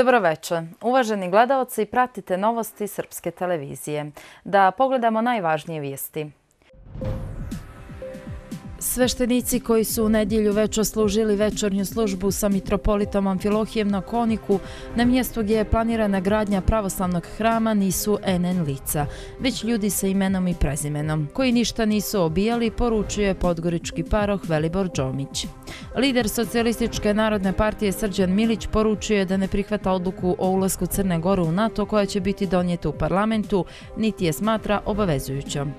Dobroveče. Uvaženi gledalci, pratite novosti Srpske televizije. Da pogledamo najvažnije vijesti sveštenici koji su u nedjelju već oslužili večornju službu sa mitropolitom Amfilohijem na Koniku, na mjestu gdje je planirana gradnja pravoslavnog hrama nisu NN lica, već ljudi sa imenom i prezimenom, koji ništa nisu obijali, poručuje podgorički paroh Velibor Đomić. Lider Socialističke narodne partije Srđan Milić poručuje da ne prihvata odluku o ulazku Crne Gore u NATO koja će biti donijeta u parlamentu, niti je smatra obavezujućom.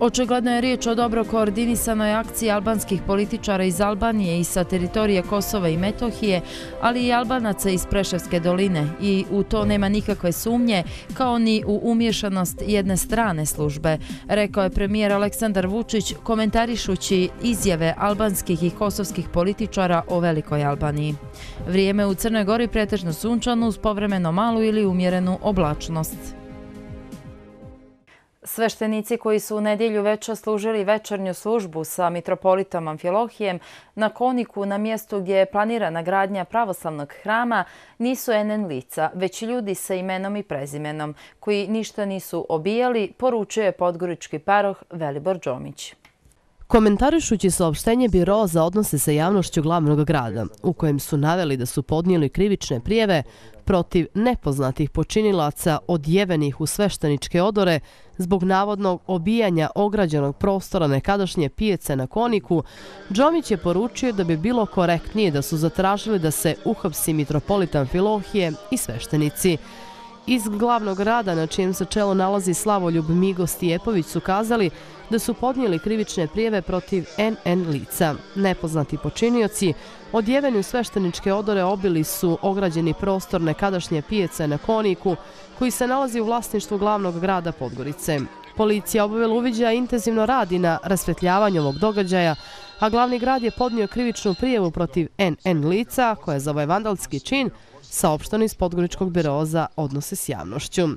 Očigledno je riječ o dobro koordinisanoj akciji albanskih političara iz Albanije i sa teritorije Kosova i Metohije, ali i albanaca iz Preševske doline i u to nema nikakve sumnje, kao ni u umješanost jedne strane službe, rekao je premijer Aleksandar Vučić komentarišući izjave albanskih i kosovskih političara o Velikoj Albaniji. Vrijeme u Crnoj Gori pretežno sunčano uz povremeno malu ili umjerenu oblačnost. Sveštenici koji su u nedjelju već služili večernju službu sa mitropolitom Amfilohijem na koniku na mjestu gdje je planirana gradnja pravoslavnog hrama nisu enen lica, već ljudi sa imenom i prezimenom koji ništa nisu obijali, poručuje podgorički paroh Velibor Đomić. Komentarišući saopštenje Biro za odnose sa javnošću glavnog grada, u kojem su naveli da su podnijeli krivične prijeve protiv nepoznatih počinilaca odjevenih u svešteničke odore zbog navodnog obijanja ograđenog prostora nekadašnje pijece na koniku, Džomić je poručio da bi bilo korektnije da su zatražili da se uhapsi mitropolitan Filohije i sveštenici. Iz glavnog rada na čijem se čelo nalazi Slavoljub Migo Stijepović su kazali da su podnijeli krivične prijeve protiv NN lica. Nepoznati počinioci odjeveni u svešteničke odore obili su ograđeni prostor nekadašnje pijece na koniku koji se nalazi u vlasništvu glavnog grada Podgorice. Policija obavila uviđaja intenzivno radi na rasvetljavanju ovog događaja, a glavni grad je podnio krivičnu prijevu protiv NN lica koja za ovaj vandalski čin saopštano iz Podgoričkog biroza odnose s javnošću.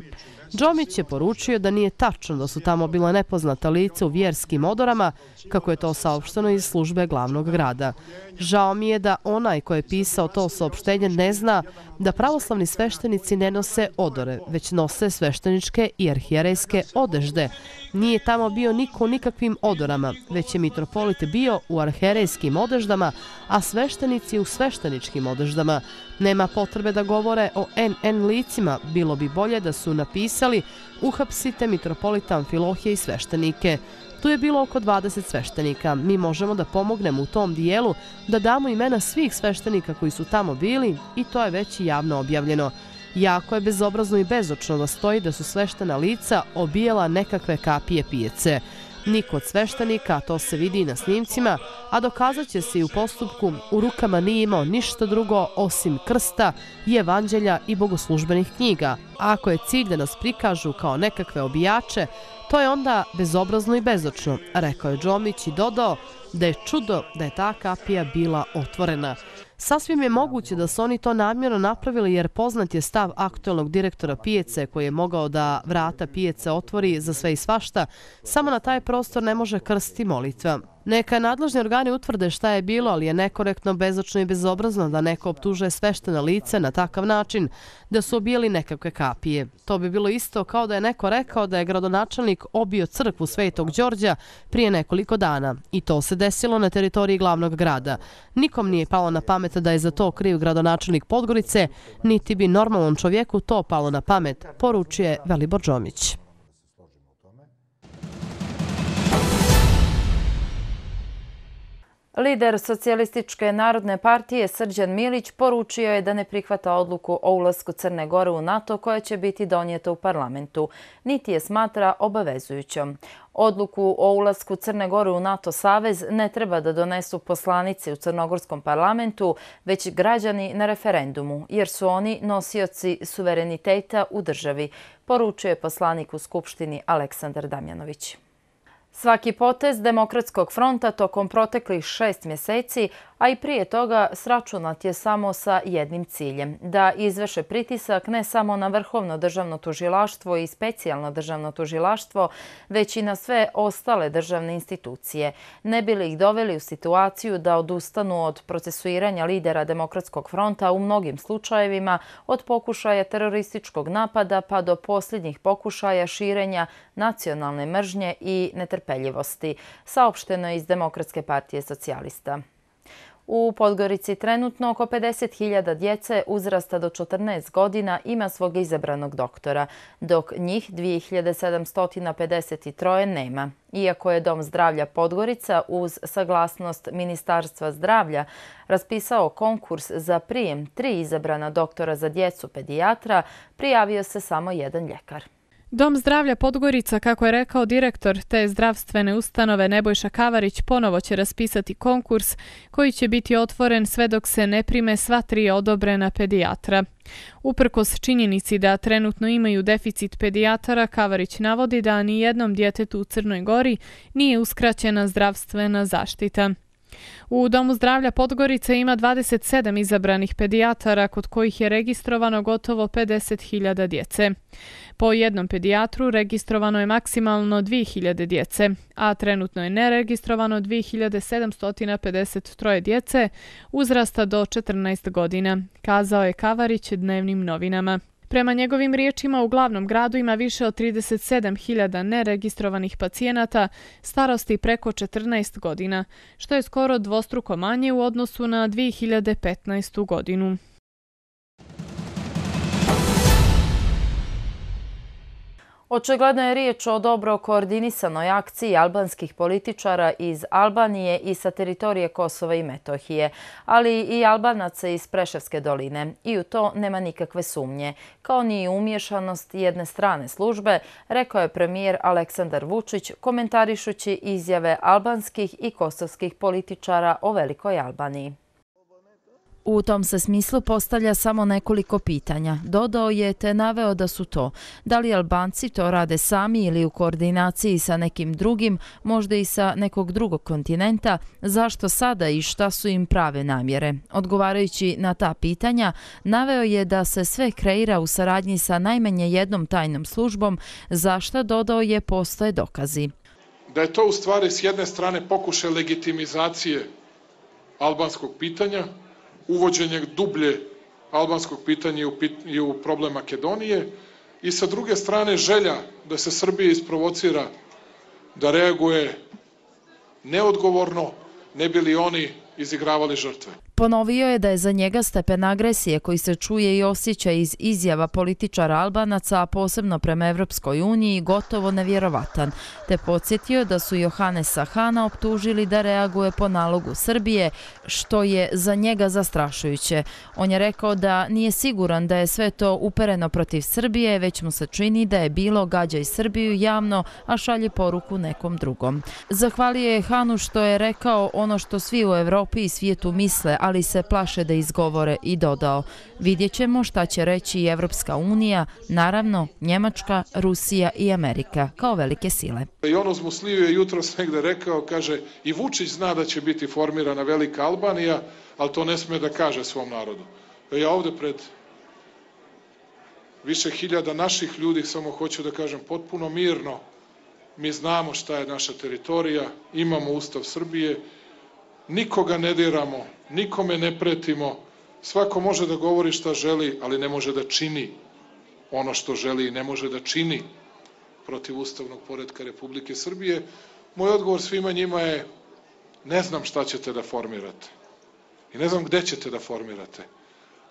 Džomić je poručio da nije tačno da su tamo bila nepoznata lice u vjerskim odorama, kako je to saopšteno iz službe glavnog grada. Žao mi je da onaj ko je pisao to saopštenje ne zna da pravoslavni sveštenici ne nose odore, već nose svešteničke i arhijerejske odežde. Nije tamo bio niko u nikakvim odorama, već je mitropolit bio u arhijerejskim odeždama, a sveštenici u svešteničkim odeždama. Nema potrebe da govore o NN licima, bilo bi bolje da su napisali napisali uhapsite mitropolita Amfilohije i sveštenike. Tu je bilo oko 20 sveštenika. Mi možemo da pomognemo u tom dijelu, da damo imena svih sveštenika koji su tamo bili i to je već i javno objavljeno. Jako je bezobrazno i bezočno da stoji da su sveštena lica obijela nekakve kapije pijece. Niko kod sveštenika, to se vidi i na snimcima, a dokazat će se i u postupku, u rukama nije imao ništa drugo osim krsta jevanđelja i bogoslužbenih knjiga. A ako je cilj da nas prikažu kao nekakve obijače, to je onda bezobrazno i bezočno, rekao je Džomić i dodao da je čudo da je ta kapija bila otvorena. Sasvim je moguće da su oni to namjerno napravili jer poznat je stav aktualnog direktora pijece koji je mogao da vrata pijece otvori za sve i svašta, samo na taj prostor ne može krsti molitva. Neka nadložni organi utvrde šta je bilo, ali je nekorektno, bezočno i bezobrazno da neko optuže sveštene lice na takav način da su obijeli nekakve kapije. To bi bilo isto kao da je neko rekao da je gradonačelnik obio crkvu Svetog Đorđa prije nekoliko dana. I to se desilo na teritoriji glavnog grada. Nikom nije palo na pamet da je za to kriv gradonačelnik Podgorice, niti bi normalnom čovjeku to palo na pamet, poručuje Velibor Đomić. Lider Socialističke narodne partije Srđan Milić poručio je da ne prihvata odluku o ulazku Crne Gore u NATO koja će biti donijeta u parlamentu, niti je smatra obavezujućom. Odluku o ulazku Crne Gore u NATO Savez ne treba da donesu poslanice u Crnogorskom parlamentu, već građani na referendumu, jer su oni nosioci suvereniteta u državi, poručuje poslanik u Skupštini Aleksandar Damjanović. Svaki potez Demokratskog fronta tokom proteklih šest mjeseci a i prije toga sračunat je samo sa jednim ciljem, da izveše pritisak ne samo na Vrhovno državno tužilaštvo i specijalno državno tužilaštvo, već i na sve ostale državne institucije, ne bili ih doveli u situaciju da odustanu od procesuiranja lidera Demokratskog fronta u mnogim slučajevima, od pokušaja terorističkog napada pa do posljednjih pokušaja širenja nacionalne mržnje i netrpeljivosti, saopšteno iz Demokratske partije socijalista. U Podgorici trenutno oko 50.000 djece uzrasta do 14 godina ima svog izabranog doktora, dok njih 2753 nema. Iako je Dom zdravlja Podgorica uz saglasnost Ministarstva zdravlja raspisao konkurs za prijem tri izabrana doktora za djecu pedijatra, prijavio se samo jedan ljekar. Dom zdravlja Podgorica, kako je rekao direktor te zdravstvene ustanove Nebojša Kavarić, ponovo će raspisati konkurs koji će biti otvoren sve dok se ne prime sva tri odobrena pedijatra. Uprkos činjenici da trenutno imaju deficit pedijatara, Kavarić navodi da ni jednom djetetu u Crnoj Gori nije uskraćena zdravstvena zaštita. U Domu zdravlja Podgorica ima 27 izabranih pedijatara kod kojih je registrovano gotovo 50.000 djece. Po jednom pedijatru registrovano je maksimalno 2.000 djece, a trenutno je neregistrovano 2.753 djece uzrasta do 14 godina, kazao je Kavarić dnevnim novinama. Prema njegovim riječima, u glavnom gradu ima više od 37.000 neregistrovanih pacijenata starosti preko 14 godina, što je skoro dvostruko manje u odnosu na 2015. godinu. Očigledno je riječ o dobro koordinisanoj akciji albanskih političara iz Albanije i sa teritorije Kosova i Metohije, ali i albanaca iz Preševske doline. I u to nema nikakve sumnje, kao ni umješanost jedne strane službe, rekao je premijer Aleksandar Vučić komentarišući izjave albanskih i kosovskih političara o Velikoj Albaniji. U tom se smislu postavlja samo nekoliko pitanja. Dodao je te naveo da su to. Da li Albanci to rade sami ili u koordinaciji sa nekim drugim, možda i sa nekog drugog kontinenta, zašto sada i šta su im prave namjere? Odgovarajući na ta pitanja, naveo je da se sve kreira u saradnji sa najmenje jednom tajnom službom, zašto dodao je postoje dokazi. Da je to u stvari s jedne strane pokušaj legitimizacije albanskog pitanja, uvođenje dublje albanskog pitanja i u problem Makedonije i sa druge strane želja da se Srbije isprovocira da reaguje neodgovorno, ne bili oni izigravali žrtve. Ponovio je da je za njega stepen agresije koji se čuje i osjeća iz izjava političara Albanaca, a posebno prema Evropskoj uniji, gotovo nevjerovatan, te podsjetio da su Johanesa Hana optužili da reaguje po nalogu Srbije, što je za njega zastrašujuće. On je rekao da nije siguran da je sve to upereno protiv Srbije, već mu se čini da je bilo gađaj Srbiju javno, a šalje poruku nekom drugom. Zahvalio je Hanu što je rekao ono što svi u Evropi i svijetu misle, ali ali se plaše da izgovore i dodao. Vidjet ćemo šta će reći i Evropska unija, naravno Njemačka, Rusija i Amerika kao velike sile. I ono smo slivio jutro sve gde rekao, kaže i Vučić zna da će biti formirana velika Albanija, ali to ne sme da kaže svom narodu. E, ja ovde pred više hiljada naših ljudi samo hoću da kažem potpuno mirno, mi znamo šta je naša teritorija, imamo Ustav Srbije, nikoga ne diramo, nikome ne pretimo, svako može da govori šta želi, ali ne može da čini ono što želi i ne može da čini protiv ustavnog poredka Republike Srbije. Moj odgovor svima njima je, ne znam šta ćete da formirate i ne znam gde ćete da formirate,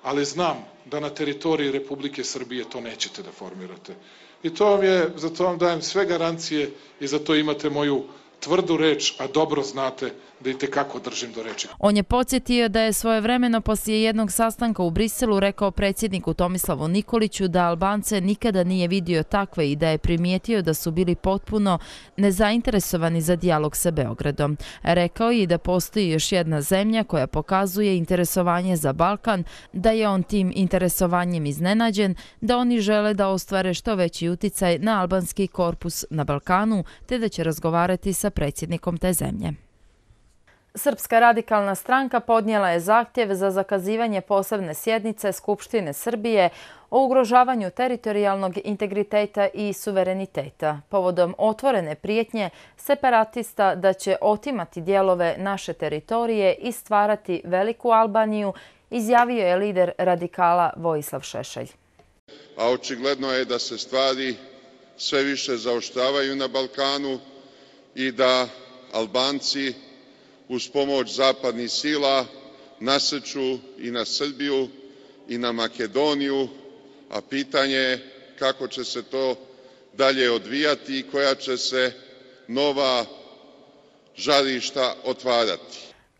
ali znam da na teritoriji Republike Srbije to nećete da formirate. I to vam je, za to vam dajem sve garancije i za to imate moju tvrdu reč, a dobro znate da i tekako držim do reči. On je podsjetio da je svoje vremeno poslije jednog sastanka u Briselu rekao predsjedniku Tomislavu Nikoliću da Albance nikada nije vidio takve i da je primijetio da su bili potpuno nezainteresovani za dijalog sa Beogradom. Rekao je da postoji još jedna zemlja koja pokazuje interesovanje za Balkan, da je on tim interesovanjem iznenađen, da oni žele da ostvare što veći uticaj na albanski korpus na Balkanu, te da će razgovarati sa predsjednikom te zemlje. Srpska radikalna stranka podnijela je zahtjev za zakazivanje posebne sjednice Skupštine Srbije o ugrožavanju teritorijalnog integriteta i suvereniteta povodom otvorene prijetnje separatista da će otimati dijelove naše teritorije i stvarati Veliku Albaniju, izjavio je lider radikala Vojislav Šešelj. A očigledno je da se stvari sve više zaoštavaju na Balkanu, i da Albanci uz pomoć zapadnih sila nasrću i na Srbiju i na Makedoniju, a pitanje je kako će se to dalje odvijati i koja će se nova žarišta otvarati.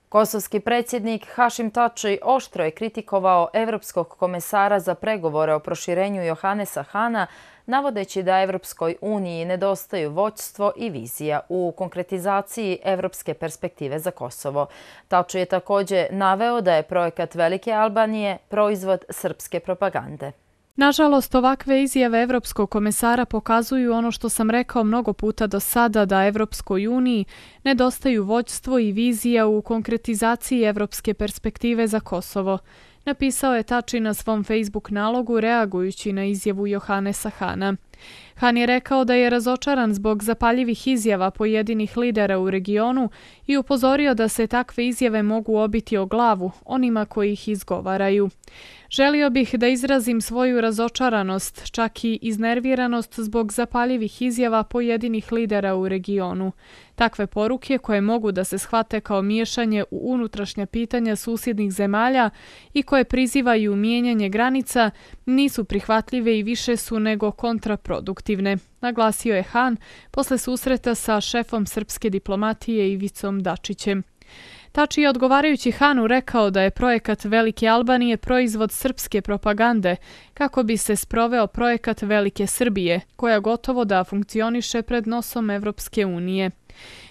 Kosovski predsjednik Hašim Tači oštro je kritikovao Evropskog komesara za pregovore o proširenju Johanesa Hana navodeći da Evropskoj uniji nedostaju voćstvo i vizija u konkretizaciji evropske perspektive za Kosovo. Taču je također naveo da je projekat Velike Albanije proizvod srpske propagande. Nažalost, ovakve izjave Evropskog komesara pokazuju ono što sam rekao mnogo puta do sada da Evropskoj uniji nedostaju voćstvo i vizija u konkretizaciji evropske perspektive za Kosovo napisao je Tači na svom Facebook nalogu reagujući na izjavu Johanesa Hana. Han je rekao da je razočaran zbog zapaljivih izjava pojedinih lidera u regionu i upozorio da se takve izjave mogu obiti o glavu onima koji ih izgovaraju. Želio bih da izrazim svoju razočaranost, čak i iznerviranost zbog zapaljivih izjava pojedinih lidera u regionu. Takve poruke koje mogu da se shvate kao miješanje u unutrašnja pitanja susjednih zemalja i koje prizivaju mijenjanje granica nisu prihvatljive i više su nego kontraproduktivne produktivne, naglasio je Han posle susreta sa šefom srpske diplomatije Ivicom Dačićem. Tači je odgovarajući Hanu rekao da je projekat Velike Albanije proizvod srpske propagande kako bi se sproveo projekat Velike Srbije, koja gotovo da funkcioniše pred nosom Evropske unije.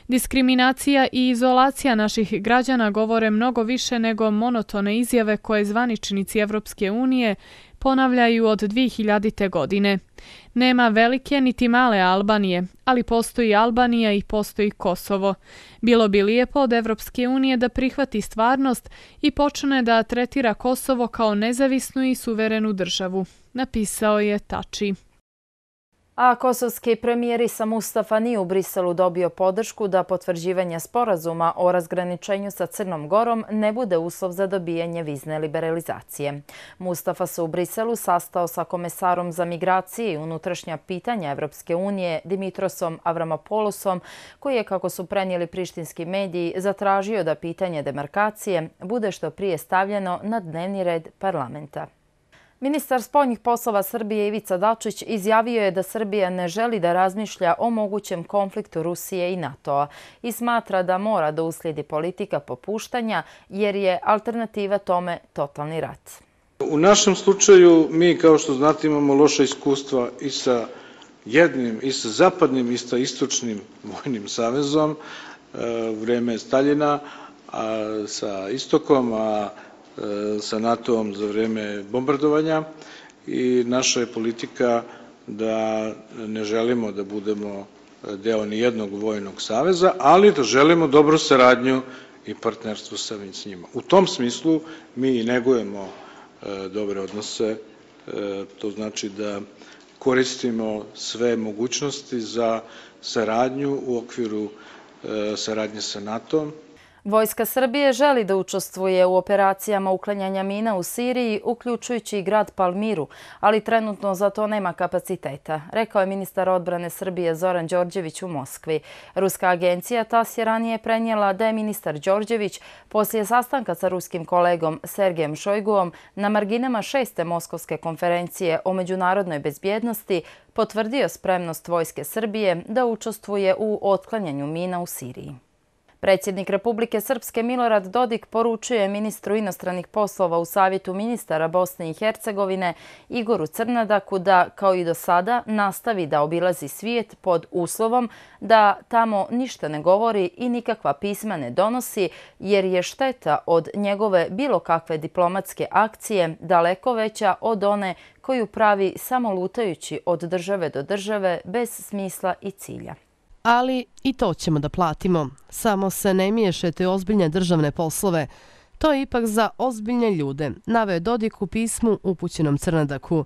Diskriminacija i izolacija naših građana govore mnogo više nego monotone izjave koje zvaničnici Evropske unije ponavljaju od 2000. godine. Nema velike niti male Albanije, ali postoji Albanija i postoji Kosovo. Bilo bi lijepo od Evropske unije da prihvati stvarnost i počne da tretira Kosovo kao nezavisnu i suverenu državu, napisao je Tači. A kosovski premijer Isa Mustafa nije u Briselu dobio podršku da potvrđivanje sporazuma o razgraničenju sa Crnom Gorom ne bude uslov za dobijanje vizne liberalizacije. Mustafa se u Briselu sastao sa komesarom za migracije i unutrašnja pitanja Evropske unije Dimitrosom Avramopolosom, koji je, kako su prenijeli prištinski mediji, zatražio da pitanje demarkacije bude što prije stavljeno na dnevni red parlamenta. Ministar spoljnih poslova Srbije Ivica Dačić izjavio je da Srbija ne želi da razmišlja o mogućem konfliktu Rusije i NATO-a i smatra da mora da uslijedi politika popuštanja jer je alternativa tome totalni rat. U našem slučaju mi, kao što znate, imamo loše iskustva i sa jednim, i sa zapadnim, i sa istočnim vojnim savezom, e, vreme Staljina, sa istokom, a sa istokom, E, sa NATO-om za vreme bombardovanja i naša je politika da ne želimo da budemo e, deo ni jednog vojnog saveza, ali da želimo dobru saradnju i partnerstvo sa njima. U tom smislu mi i negujemo e, dobre odnose, to znači da koristimo sve mogućnosti za saradnju u okviru saradnje sa NATO-om, Vojska Srbije želi da učestvuje u operacijama uklanjanja mina u Siriji, uključujući i grad Palmiru, ali trenutno za to nema kapaciteta, rekao je ministar odbrane Srbije Zoran Đorđević u Moskvi. Ruska agencija TAS je ranije prenijela da je ministar Đorđević poslije sastanka sa ruskim kolegom Sergejem Šojguom na marginama šeste Moskovske konferencije o međunarodnoj bezbjednosti potvrdio spremnost Vojske Srbije da učestvuje u otklanjanju mina u Siriji. Predsjednik Republike Srpske Milorad Dodik poručuje ministru inostranih poslova u Savjetu ministara Bosne i Hercegovine Igoru Crnadaku da, kao i do sada, nastavi da obilazi svijet pod uslovom da tamo ništa ne govori i nikakva pisma ne donosi jer je šteta od njegove bilo kakve diplomatske akcije daleko veća od one koju pravi samolutajući od države do države bez smisla i cilja. Ali i to ćemo da platimo. Samo se ne miješajte ozbiljne državne poslove. To je ipak za ozbiljne ljude, naveo je Dodik u pismu upućenom Crnadaku.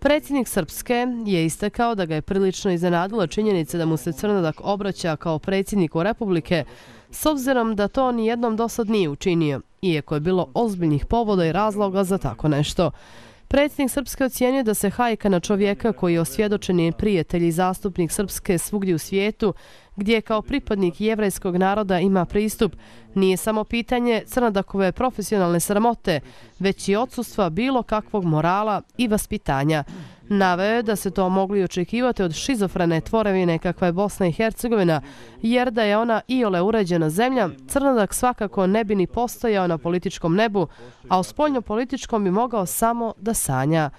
Predsjednik Srpske je istakao da ga je prilično iznenadila činjenica da mu se Crnadak obraća kao predsjedniku Republike, s obzirom da to nijednom dosad nije učinio, iako je bilo ozbiljnih povoda i razloga za tako nešto. Predsjednik Srpske ocijenio da se hajka na čovjeka koji je osvjedočeni prijatelj i zastupnik Srpske svugdje u svijetu gdje kao pripadnik jevrajskog naroda ima pristup, nije samo pitanje crnadakove profesionalne sramote, već i odsustva bilo kakvog morala i vaspitanja. Naveo je da se to mogli očekivati od šizofrene tvorevine kakva je Bosna i Hercegovina, jer da je ona i ole uređena zemlja, crnadak svakako ne bi ni postojao na političkom nebu, a o spoljnopolitičkom bi mogao samo da sanja.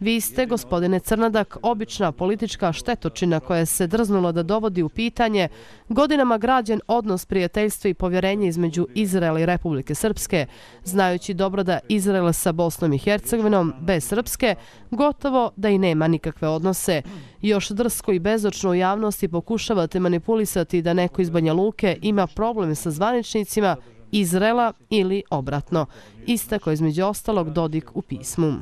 Vi ste, gospodine Crnadak, obična politička štetočina koja se drznula da dovodi u pitanje godinama građen odnos prijateljstva i povjerenja između Izraela i Republike Srpske, znajući dobro da Izrael sa Bosnom i Hercegovinom, bez Srpske, gotovo da i nema nikakve odnose. Još drsko i bezočno u javnosti pokušavate manipulisati da neko iz Banja Luke ima probleme sa zvaničnicima Izrela ili obratno. Istako između ostalog Dodik u pismu.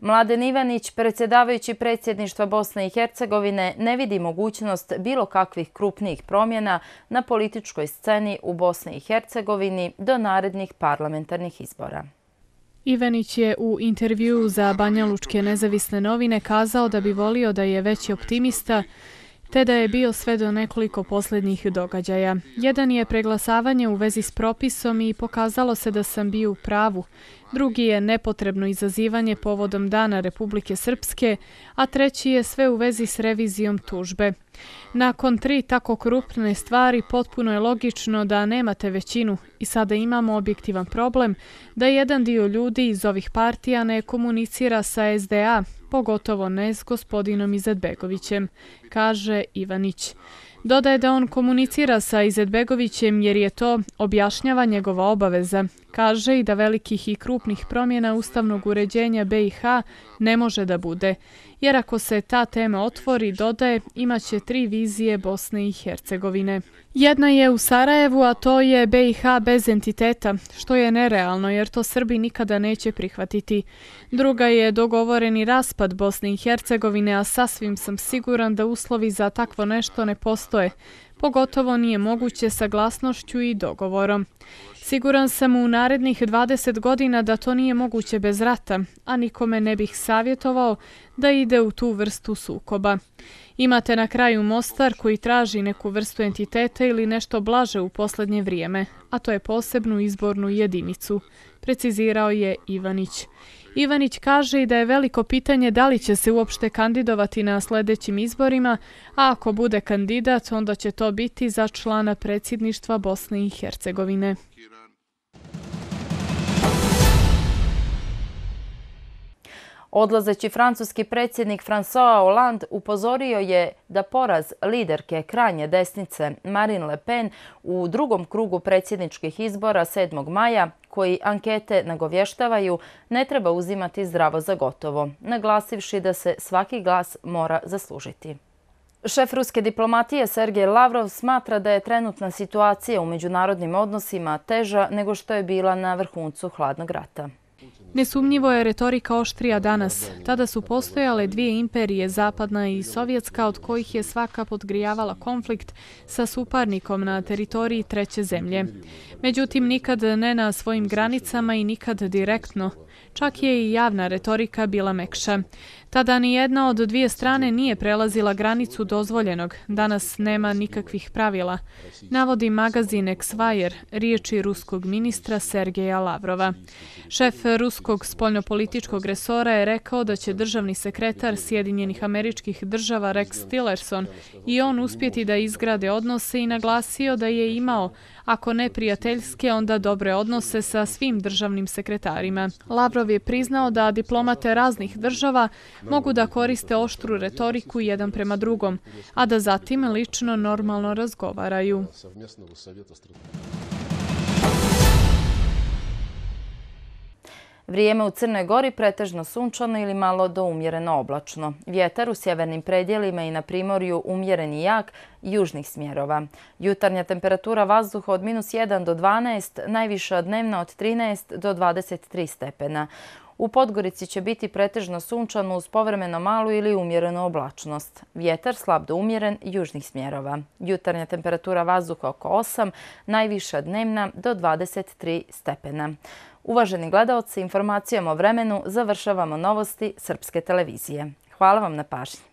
Mladen Ivanić, predsjedavajući predsjedništva Bosne i Hercegovine, ne vidi mogućnost bilo kakvih krupnijih promjena na političkoj sceni u Bosni i Hercegovini do narednih parlamentarnih izbora. Ivanić je u intervju za Banja Lučke nezavisne novine kazao da bi volio da je veći optimista te da je bio sve do nekoliko posljednjih događaja. Jedan je preglasavanje u vezi s propisom i pokazalo se da sam bio u pravu. Drugi je nepotrebno izazivanje povodom Dana Republike Srpske, a treći je sve u vezi s revizijom tužbe. Nakon tri tako krupne stvari potpuno je logično da nemate većinu i sada imamo objektivan problem da jedan dio ljudi iz ovih partija ne komunicira sa SDA, pogotovo ne s gospodinom Izetbegovićem, kaže Ivanić. Dodaje da on komunicira sa Izetbegovićem jer je to objašnjava njegova obaveza. Kaže i da velikih i krupnih promjena ustavnog uređenja BiH ne može da bude. Jer ako se ta tema otvori, dodaje, imaće tri vizije Bosne i Hercegovine. Jedna je u Sarajevu, a to je BiH bez entiteta, što je nerealno jer to Srbi nikada neće prihvatiti. Druga je dogovoreni raspad Bosne i Hercegovine, a sasvim sam siguran da uslovi za takvo nešto ne postoje postoje. Pogotovo nije moguće saglasnošću i dogovorom. Siguran sam u narednih 20 godina da to nije moguće bez rata, a nikome ne bih savjetovao da ide u tu vrstu sukoba. Imate na kraju Mostar koji traži neku vrstu entiteta ili nešto blaže u posljednje vrijeme, a to je posebnu izbornu jedinicu, precizirao je Ivanić. Ivanić kaže i da je veliko pitanje da li će se uopšte kandidovati na sljedećim izborima, a ako bude kandidat, onda će to biti za člana predsjedništva Bosne i Hercegovine. Odlazeći francuski predsjednik François Hollande upozorio je da poraz liderke kranje desnice Marine Le Pen u drugom krugu predsjedničkih izbora 7. maja, koji ankete nagovještavaju, ne treba uzimati zdravo za gotovo, naglasivši da se svaki glas mora zaslužiti. Šef ruske diplomatije Sergej Lavrov smatra da je trenutna situacija u međunarodnim odnosima teža nego što je bila na vrhuncu hladnog rata. Nesumnjivo je retorika oštrija danas. Tada su postojale dvije imperije, Zapadna i Sovjetska, od kojih je svaka podgrijavala konflikt sa suparnikom na teritoriji treće zemlje. Međutim, nikad ne na svojim granicama i nikad direktno. Čak je i javna retorika bila mekša. Tada ni jedna od dvije strane nije prelazila granicu dozvoljenog. Danas nema nikakvih pravila. Navodi magazin Exwire, riječi ruskog ministra Sergeja Lavrova. Šef ruskog spoljnopolitičkog resora je rekao da će državni sekretar Sjedinjenih američkih država Rex Tillerson i on uspjeti da izgrade odnose i naglasio da je imao, ako ne prijateljske, onda dobre odnose sa svim državnim sekretarima. Lavrov je priznao da diplomate raznih država mogu da koriste oštru retoriku jedan prema drugom, a da zatim lično normalno razgovaraju. Vrijeme u Crnoj gori pretežno sunčano ili malo do umjereno oblačno. Vjetar u sjevernim predjelima i na primorju umjeren i jak južnih smjerova. Jutarnja temperatura vazduha od minus 1 do 12, najviša dnevna od 13 do 23 stepena. U Podgorici će biti pretežno sunčano uz povremeno malu ili umjerenu oblačnost. Vjetar slab do umjeren južnih smjerova. Jutarnja temperatura vazduha oko 8, najviša dnevna do 23 stepena. Uvaženi gledalci, informacijom o vremenu završavamo novosti Srpske televizije. Hvala vam na pažnji.